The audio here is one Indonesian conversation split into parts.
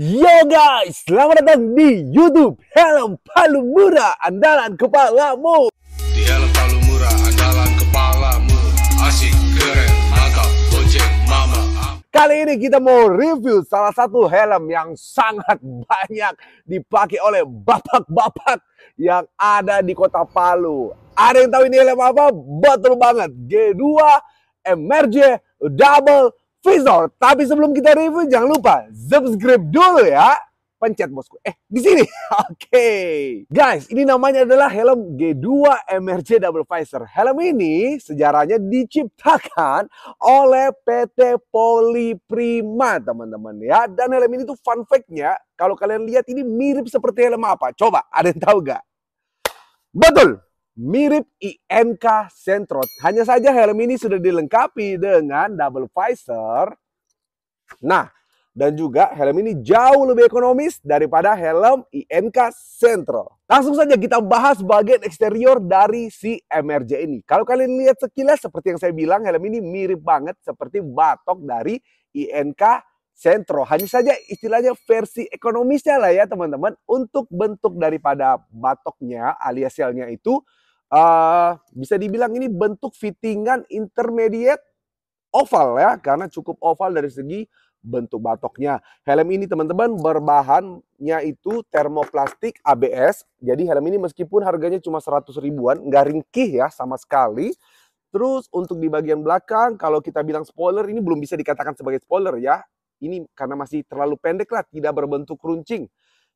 Yo guys, selamat datang di YouTube Helm Palu Murah Andalan Kepalamu. Di Helm Palu Murah Andalan Kepalamu, asik, keren, mantap, gojek, mama. Kali ini kita mau review salah satu helm yang sangat banyak dipakai oleh bapak-bapak yang ada di kota Palu. Ada yang tahu ini helm apa? Betul banget, G2 MRJ Double visor. Tapi sebelum kita review, jangan lupa subscribe dulu ya. Pencet bosku. Eh, di sini. Oke. Okay. Guys, ini namanya adalah helm G2 MRC Double Visor. Helm ini sejarahnya diciptakan oleh PT Poli Prima, teman-teman ya. Dan helm ini tuh fun fact-nya, kalau kalian lihat ini mirip seperti helm apa? Coba, ada yang tahu gak? Betul, mirip IMK Sentrot. Hanya saja helm ini sudah dilengkapi dengan double visor. Nah, dan juga helm ini jauh lebih ekonomis daripada helm IMK Sentrot. Langsung saja kita bahas bagian eksterior dari si MRJ ini. Kalau kalian lihat sekilas seperti yang saya bilang, helm ini mirip banget seperti batok dari INK Sentro. Hanya saja istilahnya versi ekonomisnya lah ya teman-teman. Untuk bentuk daripada batoknya alias selnya itu uh, bisa dibilang ini bentuk fittingan intermediate oval ya karena cukup oval dari segi bentuk batoknya. Helm ini teman-teman berbahannya itu termoplastik ABS. Jadi helm ini meskipun harganya cuma 100 ribuan, nggak ringkih ya sama sekali. Terus untuk di bagian belakang, kalau kita bilang spoiler, ini belum bisa dikatakan sebagai spoiler ya. Ini karena masih terlalu pendek lah, tidak berbentuk runcing.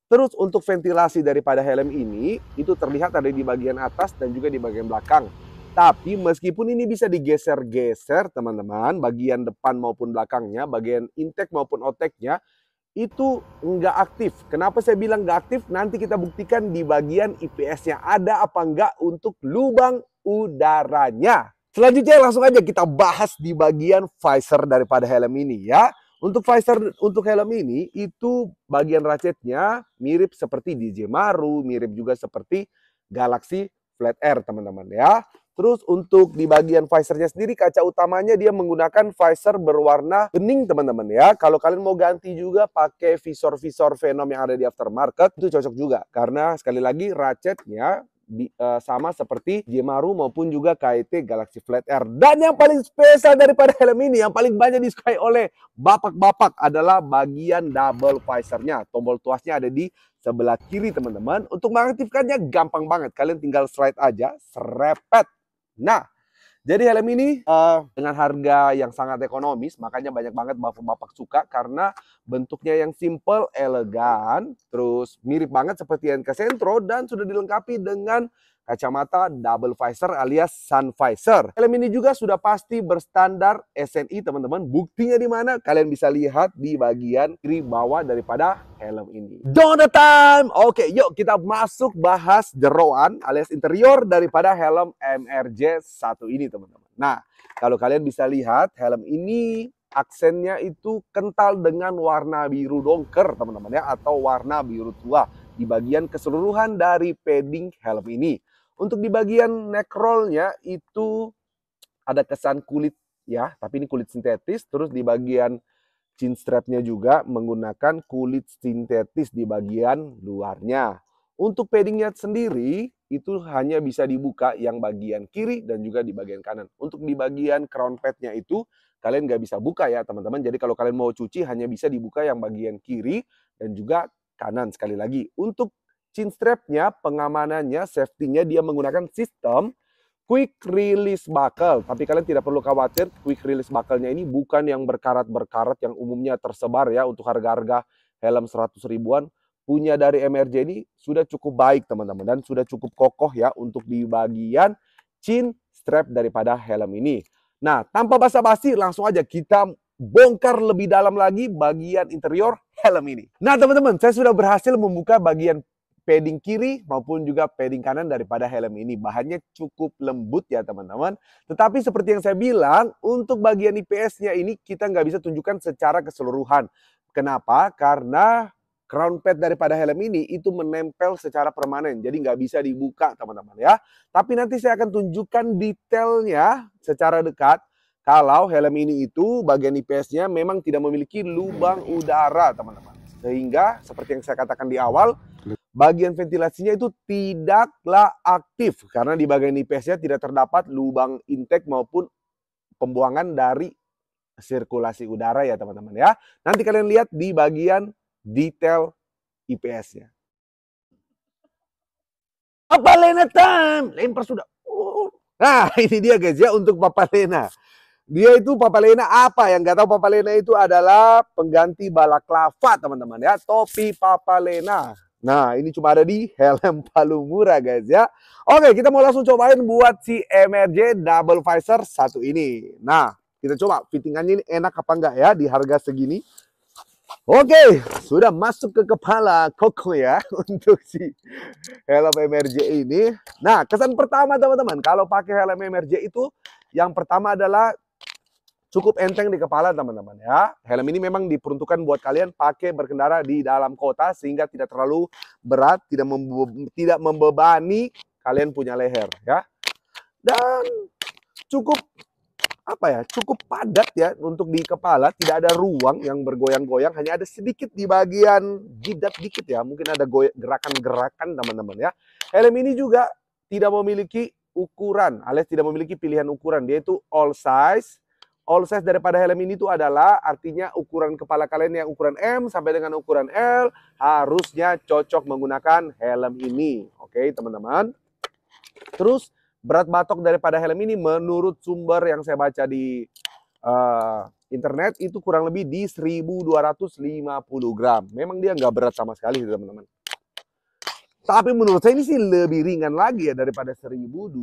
Terus untuk ventilasi daripada helm ini, itu terlihat ada di bagian atas dan juga di bagian belakang. Tapi meskipun ini bisa digeser-geser teman-teman, bagian depan maupun belakangnya, bagian intake maupun oteknya, itu nggak aktif. Kenapa saya bilang nggak aktif? Nanti kita buktikan di bagian IPS-nya ada apa nggak untuk lubang udaranya. Selanjutnya langsung aja kita bahas di bagian visor daripada helm ini ya. Untuk visor untuk helm ini itu bagian racetnya mirip seperti DJ Maru, mirip juga seperti Galaxy Flat Air teman-teman ya. Terus untuk di bagian visornya sendiri kaca utamanya dia menggunakan visor berwarna bening teman-teman ya. Kalau kalian mau ganti juga pakai visor-visor Venom yang ada di aftermarket itu cocok juga karena sekali lagi racetnya Eh, sama seperti Jemaru maupun juga KIT Galaxy Flat R Dan yang paling spesial daripada helm ini, yang paling banyak disukai oleh bapak-bapak adalah bagian double visornya. Tombol tuasnya ada di sebelah kiri teman-teman. Untuk mengaktifkannya gampang banget, kalian tinggal slide aja, serepet. Nah, jadi helm ini uh, dengan harga yang sangat ekonomis, makanya banyak banget bapak-bapak suka karena bentuknya yang simple, elegan, terus mirip banget seperti yang ke Sentro dan sudah dilengkapi dengan kacamata double visor alias sun visor. Helm ini juga sudah pasti berstandar SNI teman-teman. Buktinya di mana? Kalian bisa lihat di bagian kiri bawah daripada helm ini. the time! Oke, yuk kita masuk bahas jeroan alias interior daripada helm MRJ 1 ini teman-teman. Nah, kalau kalian bisa lihat helm ini aksennya itu kental dengan warna biru dongker teman-teman ya atau warna biru tua di bagian keseluruhan dari padding helm ini. Untuk di bagian neck rollnya itu ada kesan kulit ya, tapi ini kulit sintetis. Terus di bagian chin strapnya juga menggunakan kulit sintetis di bagian luarnya. Untuk paddingnya sendiri itu hanya bisa dibuka yang bagian kiri dan juga di bagian kanan. Untuk di bagian crown padnya itu kalian nggak bisa buka ya teman-teman. Jadi kalau kalian mau cuci hanya bisa dibuka yang bagian kiri dan juga kanan sekali lagi. Untuk chin strapnya, pengamanannya, safety-nya dia menggunakan sistem quick release buckle. Tapi kalian tidak perlu khawatir, quick release buckle-nya ini bukan yang berkarat-berkarat yang umumnya tersebar ya untuk harga-harga helm 100 ribuan. Punya dari MRJ ini sudah cukup baik teman-teman dan sudah cukup kokoh ya untuk di bagian chin strap daripada helm ini. Nah, tanpa basa-basi langsung aja kita bongkar lebih dalam lagi bagian interior helm ini. Nah teman-teman, saya sudah berhasil membuka bagian padding kiri maupun juga padding kanan daripada helm ini. Bahannya cukup lembut ya teman-teman. Tetapi seperti yang saya bilang, untuk bagian IPS-nya ini kita nggak bisa tunjukkan secara keseluruhan. Kenapa? Karena crown pad daripada helm ini itu menempel secara permanen. Jadi nggak bisa dibuka teman-teman ya. Tapi nanti saya akan tunjukkan detailnya secara dekat. Kalau helm ini itu bagian IPS-nya memang tidak memiliki lubang udara teman-teman. Sehingga seperti yang saya katakan di awal, bagian ventilasinya itu tidaklah aktif karena di bagian IPS-nya tidak terdapat lubang intake maupun pembuangan dari sirkulasi udara ya teman-teman ya. Nanti kalian lihat di bagian detail IPS-nya. Papa Lena time? Lempar sudah. Uh. Nah ini dia guys ya untuk Papa Lena. Dia itu Papa Lena apa? Yang gak tahu Lena itu adalah pengganti balaklava teman-teman ya. Topi Papa Lena. Nah, ini cuma ada di helm palu murah guys ya. Oke, kita mau langsung cobain buat si MRJ Double Visor satu ini. Nah, kita coba fittingannya ini enak apa enggak ya di harga segini. Oke, sudah masuk ke kepala koko ya untuk si helm MRJ ini. Nah, kesan pertama teman-teman, kalau pakai helm MRJ itu yang pertama adalah cukup enteng di kepala teman-teman ya. Helm ini memang diperuntukkan buat kalian pakai berkendara di dalam kota sehingga tidak terlalu berat, tidak membe tidak membebani kalian punya leher ya. Dan cukup apa ya cukup padat ya untuk di kepala tidak ada ruang yang bergoyang-goyang hanya ada sedikit di bagian jidat dikit ya mungkin ada gerakan-gerakan teman-teman ya helm ini juga tidak memiliki ukuran alias tidak memiliki pilihan ukuran dia itu all size all size daripada helm ini itu adalah artinya ukuran kepala kalian yang ukuran M sampai dengan ukuran L harusnya cocok menggunakan helm ini. Oke, teman-teman. Terus berat batok daripada helm ini menurut sumber yang saya baca di uh, internet itu kurang lebih di 1250 gram. Memang dia nggak berat sama sekali teman-teman. Tapi menurut saya ini sih lebih ringan lagi ya daripada 1200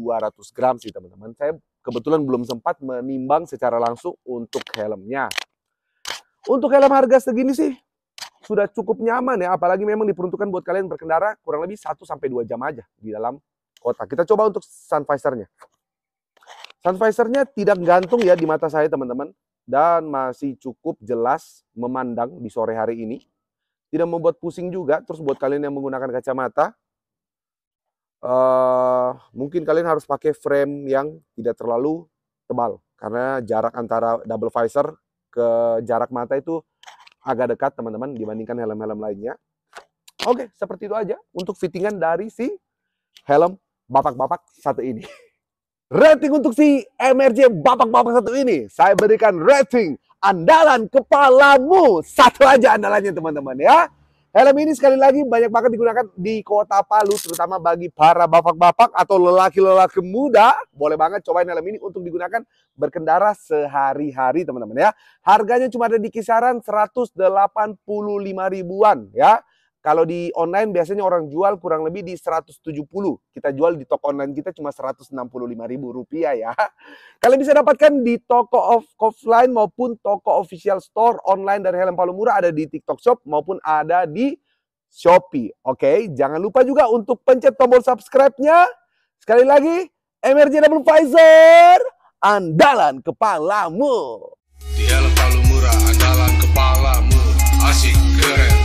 gram sih teman-teman. Saya kebetulan belum sempat menimbang secara langsung untuk helmnya. Untuk helm harga segini sih sudah cukup nyaman ya, apalagi memang diperuntukkan buat kalian berkendara kurang lebih 1 2 jam aja di dalam kota. Kita coba untuk sun visernya. Sun visernya tidak gantung ya di mata saya teman-teman dan masih cukup jelas memandang di sore hari ini tidak membuat pusing juga. Terus buat kalian yang menggunakan kacamata, uh, mungkin kalian harus pakai frame yang tidak terlalu tebal karena jarak antara double visor ke jarak mata itu agak dekat teman-teman dibandingkan helm-helm lainnya. Oke, seperti itu aja untuk fittingan dari si helm bapak-bapak satu ini. Rating untuk si MRJ bapak-bapak satu ini, saya berikan rating andalan kepalamu. Satu aja andalannya teman-teman ya. Helm ini sekali lagi banyak banget digunakan di kota Palu, terutama bagi para bapak-bapak atau lelaki-lelaki muda. Boleh banget cobain helm ini untuk digunakan berkendara sehari-hari teman-teman ya. Harganya cuma ada di kisaran 185 ribuan ya. Kalau di online biasanya orang jual kurang lebih di 170. Kita jual di toko online kita cuma 165 ribu rupiah ya. Kalian bisa dapatkan di toko off offline maupun toko official store online dari helm Palumura murah ada di TikTok Shop maupun ada di Shopee. Oke, jangan lupa juga untuk pencet tombol subscribe-nya. Sekali lagi, MRJ Double Pfizer, andalan kepalamu. Di helm Palumura, murah, andalan kepalamu. Asik, keren.